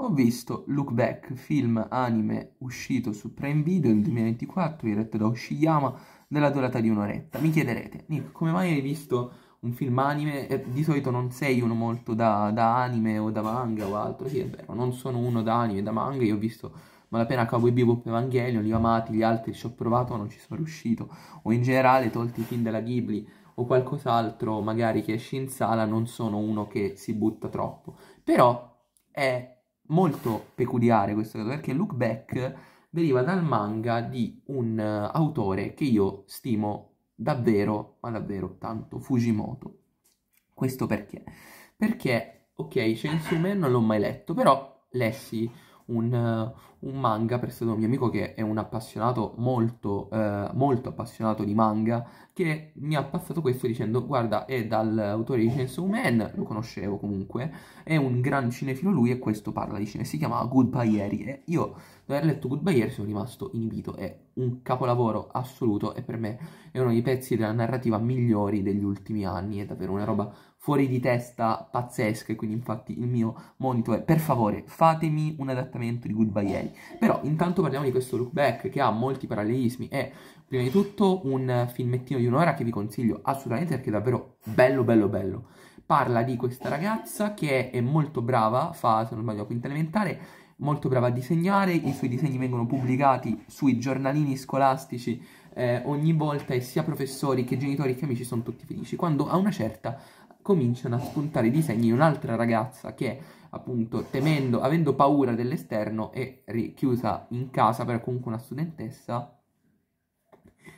Ho visto Look Back, film anime uscito su Prime Video nel 2024, diretto da Oshiyama, della durata di un'oretta. Mi chiederete, Nick, come mai hai visto un film anime? Eh, di solito non sei uno molto da, da, anime o da manga o altro. Sì, è vero, non sono uno da anime, da manga. Io ho visto malapena Cowboy Bebop Evangelion, li ho amati, gli altri ci ho provato ma non ci sono riuscito. O in generale, tolti i film della Ghibli o qualcos'altro, magari che esce in sala, non sono uno che si butta troppo. Però è molto peculiare questo cosa perché Look Back deriva dal manga di un eh, autore che io stimo davvero, ma davvero tanto, Fujimoto. Questo perché? Perché, ok, Chainsaw Man non l'ho mai letto, però lessi un, eh, un, manga prestato da un mio amico che è un appassionato molto, eh, molto appassionato di manga, che mi ha passato questo dicendo guarda è dall'autore di Chainsaw Man, lo conoscevo comunque, è un gran cinefilo lui e questo parla di cinema, si chiama Goodbye Ieri e io da aver letto Goodbye Ieri sono rimasto inibito, è un capolavoro assoluto e per me è uno dei pezzi della narrativa migliori degli ultimi anni, è davvero una roba fuori di testa pazzesche, quindi infatti il mio monito è per favore fatemi un adattamento di Goodbye Yay. Però intanto parliamo di questo look back che ha molti parallelismi è prima di tutto un filmettino di un'ora che vi consiglio assolutamente perché è davvero bello bello bello. Parla di questa ragazza che è molto brava, fa se non sbaglio la quinta elementare, molto brava a disegnare, i suoi disegni vengono pubblicati sui giornalini scolastici eh, ogni volta e sia professori che genitori che amici sono tutti felici. Quando a una certa cominciano a spuntare i disegni di un'altra ragazza che appunto temendo, avendo paura dell'esterno è richiusa in casa per comunque una studentessa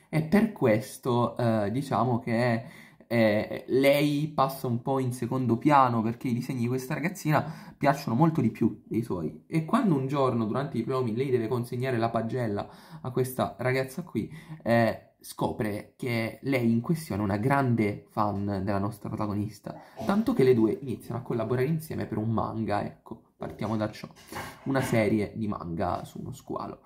e per questo eh, diciamo che eh, lei passa un po' in secondo piano perché i disegni di questa ragazzina piacciono molto di più dei suoi e quando un giorno durante i promi lei deve consegnare la pagella a questa ragazza qui eh, scopre che lei in questione è una grande fan della nostra protagonista, tanto che le due iniziano a collaborare insieme per un manga, ecco, partiamo da ciò, una serie di manga su uno squalo.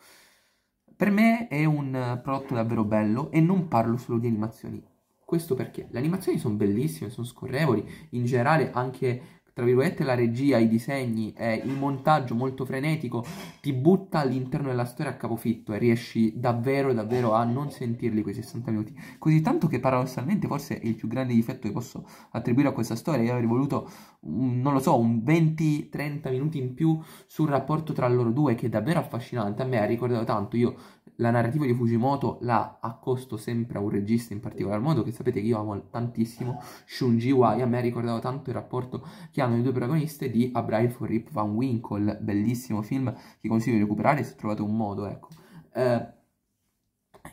Per me è un prodotto davvero bello e non parlo solo di animazioni. Questo perché le animazioni sono bellissime, sono scorrevoli, in generale anche tra virgolette, la regia, i disegni e il montaggio molto frenetico ti butta all'interno della storia a capofitto e riesci davvero, davvero a non sentirli quei 60 minuti. Così tanto che paradossalmente forse il più grande difetto che posso attribuire a questa storia, io avrei voluto, non lo so, un 20-30 minuti in più sul rapporto tra loro due che è davvero affascinante. A me ha ricordato tanto, io la narrativa di Fujimoto la accosto sempre a un regista in particolar modo che sapete che io amo tantissimo, Shunji Wai, a me ha ricordato tanto il rapporto che ha interpretano le due protagoniste di A Bride for Rip Van Winkle, bellissimo film che consiglio di recuperare se trovate un modo, ecco. Eh,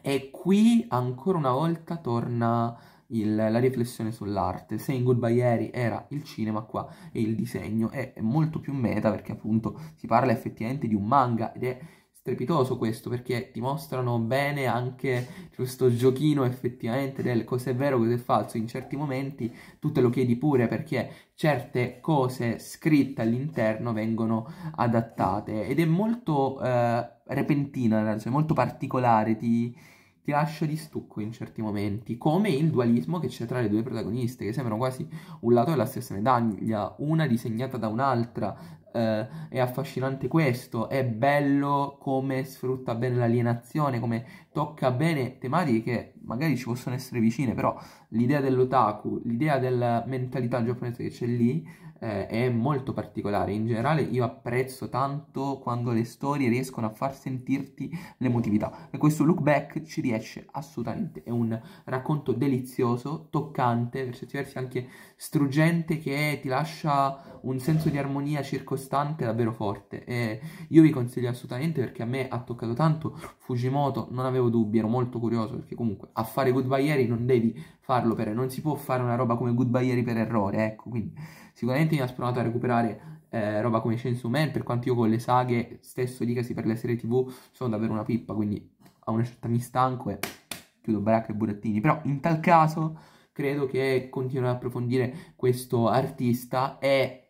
e qui ancora una volta torna il, la riflessione sull'arte. Se in Goodbye Harry era il cinema, qua è il disegno, è molto più meta perché appunto si parla effettivamente di un manga ed è strepitoso questo perché ti mostrano bene anche questo giochino effettivamente del cos'è vero, cos'è falso. In certi momenti tu te lo chiedi pure perché certe cose scritte all'interno vengono adattate ed è molto eh, repentina, cioè molto particolare, ti, ti lascia di stucco in certi momenti, come il dualismo che c'è tra le due protagoniste, che sembrano quasi un lato della stessa medaglia, una disegnata da un'altra, eh, è affascinante questo, è bello come sfrutta bene l'alienazione, come tocca bene tematiche che magari ci possono essere vicine, però l'idea dell'otaku, l'idea della mentalità giapponese che c'è lì eh, è molto particolare. In generale io apprezzo tanto quando le storie riescono a far sentirti l'emotività e questo look back ci riesce assolutamente, è un racconto delizioso, toccante, per certi versi anche struggente che ti lascia un senso di armonia circostante davvero forte e io vi consiglio assolutamente perché a me ha toccato tanto Fujimoto, non avevo dubbi, ero molto curioso perché comunque a fare Goodbye Ieri non devi farlo per non si può fare una roba come Goodbye Ieri per errore, ecco, quindi sicuramente mi ha spronato a recuperare eh, roba come Chainsaw Man, per quanto io con le saghe, stesso dicasi per le serie tv, sono davvero una pippa, quindi a una certa mi stanco e chiudo baracca e burattini, però in tal caso credo che continuerò ad approfondire questo artista e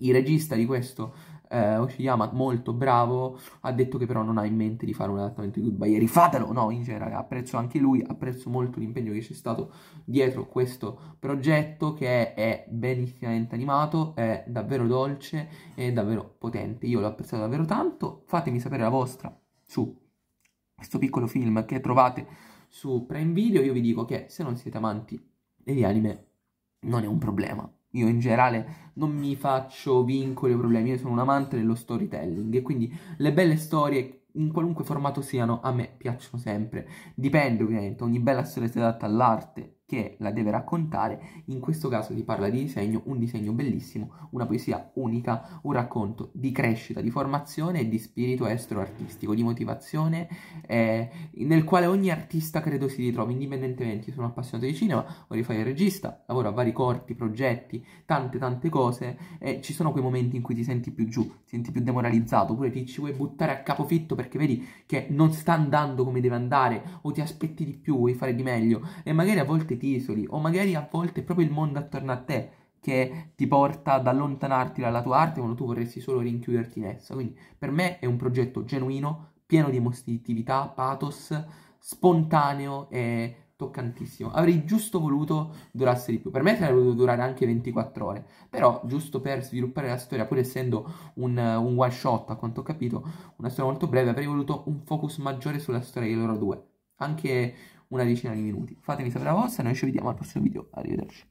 il regista di questo, eh, Oshiyama, molto bravo, ha detto che però non ha in mente di fare un adattamento di Goodbye. Fatelo! No, in generale, apprezzo anche lui, apprezzo molto l'impegno che c'è stato dietro questo progetto che è, è benissimamente animato, è davvero dolce e davvero potente. Io l'ho apprezzato davvero tanto. Fatemi sapere la vostra su questo piccolo film che trovate su Prime Video. Io vi dico che se non siete amanti degli anime non è un problema io in generale non mi faccio vincoli o problemi, io sono un amante dello storytelling e quindi le belle storie in qualunque formato siano a me piacciono sempre. Dipende ovviamente, ogni bella storia si adatta all'arte che la deve raccontare. In questo caso si parla di disegno, un disegno bellissimo, una poesia unica, un racconto di crescita, di formazione e di spirito estro-artistico, di motivazione, eh, nel quale ogni artista credo si ritrovi, indipendentemente. Io sono appassionato di cinema, vorrei fare il regista, lavoro a vari corti, progetti, tante tante cose. E ci sono quei momenti in cui ti senti più giù, ti senti più demoralizzato, oppure ti ci vuoi buttare a capofitto perché vedi che non sta andando come deve andare o ti aspetti di più, vuoi fare di meglio e magari a volte ti isoli o magari a volte è proprio il mondo attorno a te che ti porta ad allontanarti dalla tua arte quando tu vorresti solo rinchiuderti in essa. Quindi per me è un progetto genuino, pieno di emotività, pathos, spontaneo e toccantissimo. Avrei giusto voluto durasse di più. Per me sarebbe dovuto durare anche 24 ore. Però, giusto per sviluppare la storia, pur essendo un, un, one shot, a quanto ho capito, una storia molto breve, avrei voluto un focus maggiore sulla storia di loro due. Anche una decina di minuti. Fatemi sapere la vostra, noi ci vediamo al prossimo video, arrivederci.